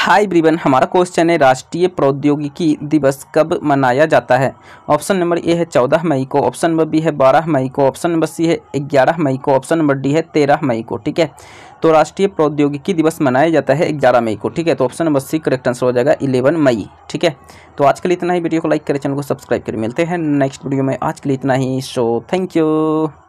high ब्रिवन हमारा question है राष्ट्रीय प्रौद्योगिकी दिवस कब मनाया जाता है ऑप्शन नंबर ए है चौदह मई को ऑप्शन नंबर बी है बारह मई को ऑप्शन नंबर सी है ग्यारह मई को ऑप्शन नंबर डी है तेरह मई को ठीक है तो राष्ट्रीय प्रौद्योगिकी दिवस मनाया जाता है ग्यारह मई को ठीक है तो option number C correct answer हो जाएगा इलेवन मई ठीक है तो आज के लिए इतना ही वीडियो को लाइक करें चैनल को सब्सक्राइब करें मिलते हैं नेक्स्ट वीडियो में आज के लिए इतना ही सो थैंक यू